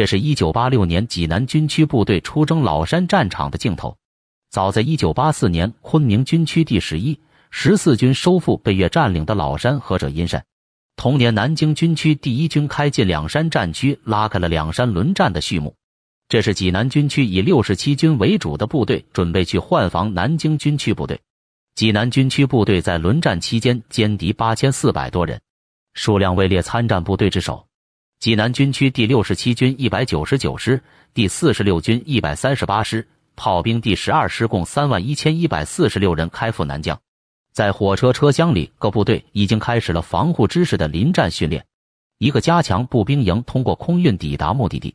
这是一九八六年济南军区部队出征老山战场的镜头。早在一九八四年，昆明军区第十一、十四军收复被越占领的老山和者阴山。同年，南京军区第一军开进两山战区，拉开了两山轮战的序幕。这是济南军区以六十七军为主的部队准备去换防南京军区部队。济南军区部队在轮战期间歼敌八千四百多人，数量位列参战部队之首。济南军区第六十七军一百九十九师、第四十六军一百三十八师、炮兵第十二师共三万一千一百四十六人开赴南疆。在火车车厢里，各部队已经开始了防护知识的临战训练。一个加强步兵营通过空运抵达目的地，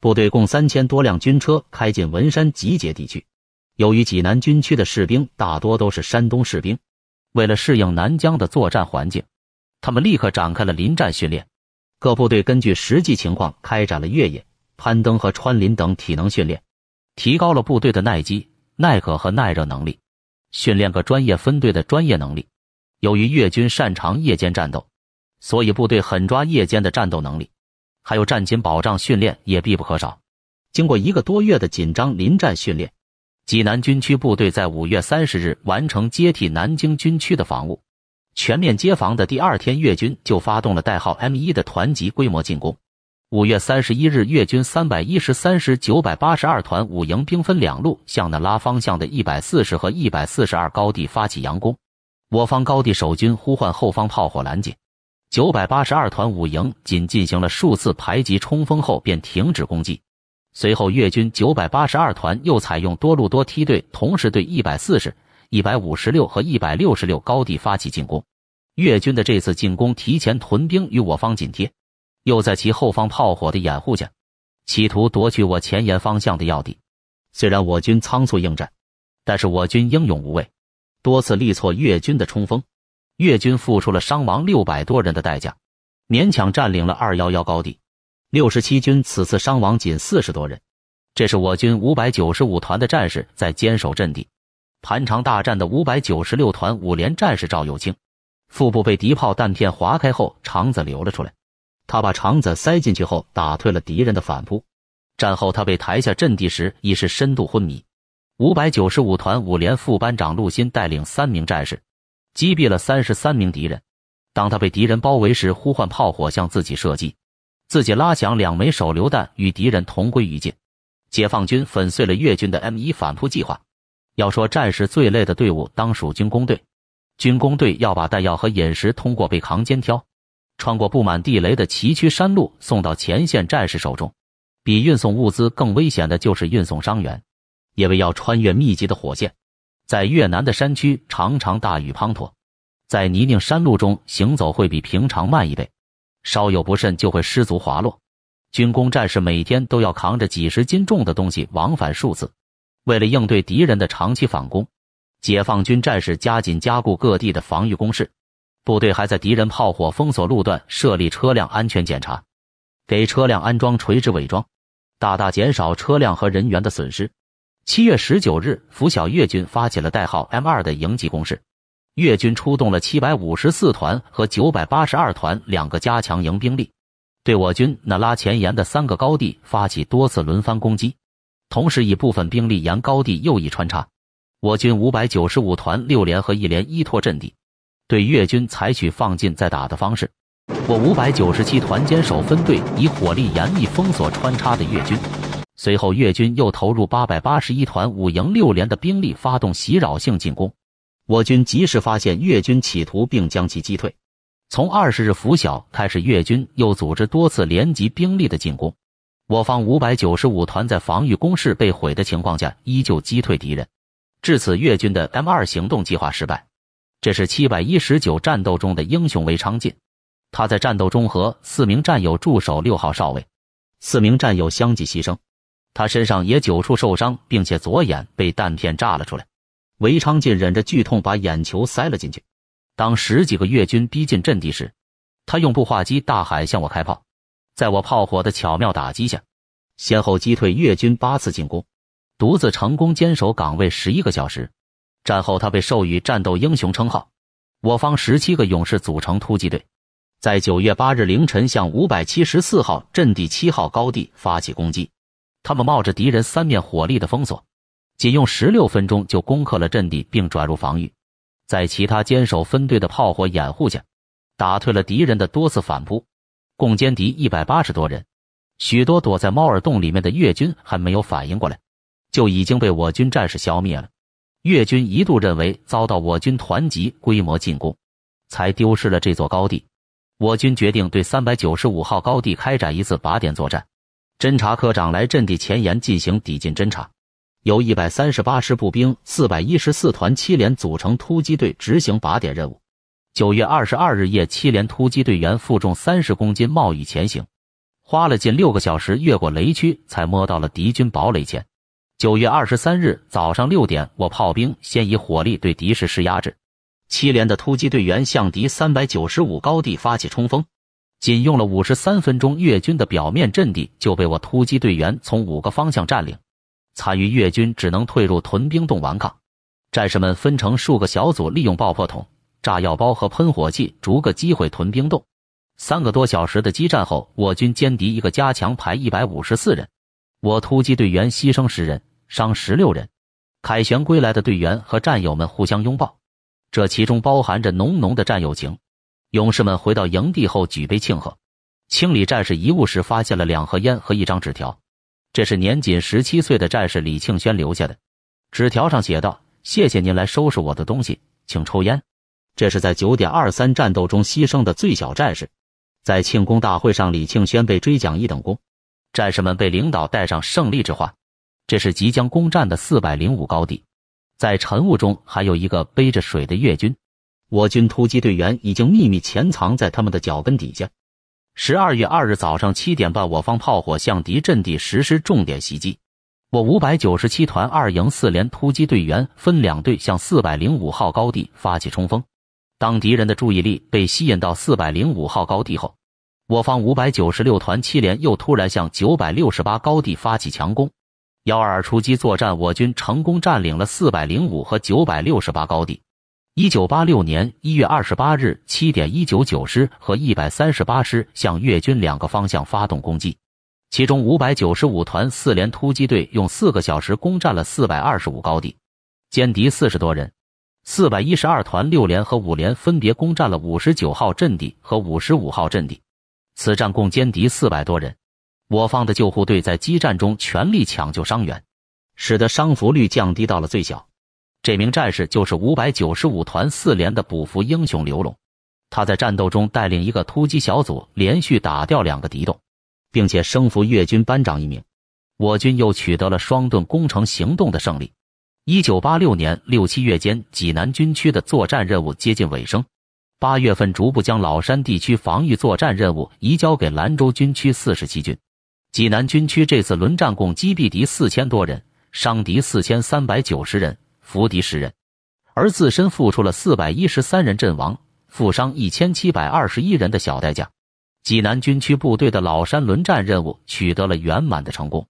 部队共三千多辆军车开进文山集结地区。由于济南军区的士兵大多都是山东士兵，为了适应南疆的作战环境，他们立刻展开了临战训练。各部队根据实际情况开展了越野、攀登和穿林等体能训练，提高了部队的耐饥、耐渴和耐热能力，训练各专业分队的专业能力。由于越军擅长夜间战斗，所以部队狠抓夜间的战斗能力，还有战勤保障训练也必不可少。经过一个多月的紧张临战训练，济南军区部队在五月三十日完成接替南京军区的防务。全面接防的第二天，越军就发动了代号 M 1的团级规模进攻。五月三十一日，越军三百一十三师九百八十二团五营兵分两路向那拉方向的一百四十和一百四十二高地发起佯攻。我方高地守军呼唤后方炮火拦截。九百八十二团五营仅进行了数次排级冲锋后便停止攻击。随后，越军九百八十二团又采用多路多梯队同时对一百四十。一百五十六和一百六十六高地发起进攻，越军的这次进攻提前屯兵与我方紧贴，又在其后方炮火的掩护下，企图夺取我前沿方向的要地。虽然我军仓促应战，但是我军英勇无畏，多次力挫越军的冲锋。越军付出了伤亡六百多人的代价，勉强占领了二幺幺高地。六十七军此次伤亡仅四十多人。这是我军五百九十五团的战士在坚守阵地。盘长大战的五百九十六团五连战士赵友清，腹部被敌炮弹片划开后，肠子流了出来。他把肠子塞进去后，打退了敌人的反扑。战后，他被抬下阵地时已是深度昏迷。五百九十五团五连副班长陆鑫带领三名战士，击毙了三十三名敌人。当他被敌人包围时，呼唤炮火向自己射击，自己拉响两枚手榴弹，与敌人同归于尽。解放军粉碎了越军的 M 一反扑计划。要说战士最累的队伍，当属军工队。军工队要把弹药和饮食通过背扛肩挑，穿过布满地雷的崎岖山路送到前线战士手中。比运送物资更危险的就是运送伤员，因为要穿越密集的火线。在越南的山区，常常大雨滂沱，在泥泞山路中行走会比平常慢一倍，稍有不慎就会失足滑落。军工战士每天都要扛着几十斤重的东西往返数次。为了应对敌人的长期反攻，解放军战士加紧加固各地的防御工事，部队还在敌人炮火封锁路段设立车辆安全检查，给车辆安装垂直伪装，大大减少车辆和人员的损失。七月十九日拂晓，越军发起了代号 M 二的营级攻势，越军出动了七百五十四团和九百八十二团两个加强营兵力，对我军那拉前沿的三个高地发起多次轮番攻击。同时，以部分兵力沿高地右翼穿插，我军五百九十五团六连和一连依托阵地，对越军采取放进再打的方式。我五百九十七团坚守分队以火力严密封锁穿插的越军。随后，越军又投入八百八十一团五营六连的兵力发动袭扰性进攻，我军及时发现越军企图，并将其击退。从二十日拂晓开始，越军又组织多次连级兵力的进攻。我方五百九十五团在防御工事被毁的情况下，依旧击退敌人。至此，越军的 M 二行动计划失败。这是七百一十九战斗中的英雄韦昌进。他在战斗中和四名战友驻守六号哨位，四名战友相继牺牲，他身上也九处受伤，并且左眼被弹片炸了出来。韦昌进忍着剧痛把眼球塞了进去。当十几个越军逼近阵地时，他用步话机大喊：“向我开炮！”在我炮火的巧妙打击下，先后击退越军八次进攻，独自成功坚守岗位十一个小时。战后，他被授予战斗英雄称号。我方十七个勇士组成突击队，在九月八日凌晨向五百七十四号阵地七号高地发起攻击。他们冒着敌人三面火力的封锁，仅用十六分钟就攻克了阵地，并转入防御。在其他坚守分队的炮火掩护下，打退了敌人的多次反扑。共歼敌一百八十多人，许多躲在猫耳洞里面的越军还没有反应过来，就已经被我军战士消灭了。越军一度认为遭到我军团级规模进攻，才丢失了这座高地。我军决定对三百九十五号高地开展一次拔点作战。侦察科长来阵地前沿进行抵近侦察，由一百三十八师步兵四百一十四团七连组成突击队执行靶点任务。九月二十二日夜，七连突击队员负重三十公斤，冒雨前行，花了近六个小时，越过雷区，才摸到了敌军堡垒前。九月二十三日早上六点，我炮兵先以火力对敌实施压制，七连的突击队员向敌三百九十五高地发起冲锋，仅用了五十三分钟，越军的表面阵地就被我突击队员从五个方向占领。参与越军只能退入屯兵洞顽抗，战士们分成数个小组，利用爆破筒。炸药包和喷火器逐个击毁屯兵洞。三个多小时的激战后，我军歼敌一个加强排一百五十四人，我突击队员牺牲十人，伤十六人。凯旋归来的队员和战友们互相拥抱，这其中包含着浓浓的战友情。勇士们回到营地后举杯庆贺。清理战士遗物时，发现了两盒烟和一张纸条，这是年仅十七岁的战士李庆轩留下的。纸条上写道：“谢谢您来收拾我的东西，请抽烟。”这是在九点二三战斗中牺牲的最小战士，在庆功大会上，李庆轩被追奖一等功。战士们被领导带上胜利之花。这是即将攻占的四百零五高地，在晨雾中还有一个背着水的越军，我军突击队员已经秘密潜藏在他们的脚跟底下。十二月二日早上七点半，我方炮火向敌阵地实施重点袭击。我五百九十七团二营四连突击队员分两队向四百零五号高地发起冲锋。当敌人的注意力被吸引到四百零五号高地后，我方五百九十六团七连又突然向九百六十八高地发起强攻。幺二二出击作战，我军成功占领了四百零五和九百六十八高地。一九八六年一月二十八日七点，一九九师和一百三十八师向越军两个方向发动攻击，其中五百九十五团四连突击队用四个小时攻占了四百二十五高地，歼敌四十多人。四百一十二团六连和五连分别攻占了五十九号阵地和五十五号阵地。此战共歼敌四百多人。我方的救护队在激战中全力抢救伤员，使得伤俘率降低到了最小。这名战士就是五百九十五团四连的捕俘英雄刘龙。他在战斗中带领一个突击小组，连续打掉两个敌洞，并且升服越军班长一名。我军又取得了双盾攻城行动的胜利。一九八六年六七月间，济南军区的作战任务接近尾声。八月份，逐步将老山地区防御作战任务移交给兰州军区四十七军。济南军区这次轮战，共击毙敌四千多人，伤敌四千三百九十人，俘敌十人，而自身付出了四百一十三人阵亡、负伤一千七百二十一人的小代价。济南军区部队的老山轮战任务取得了圆满的成功。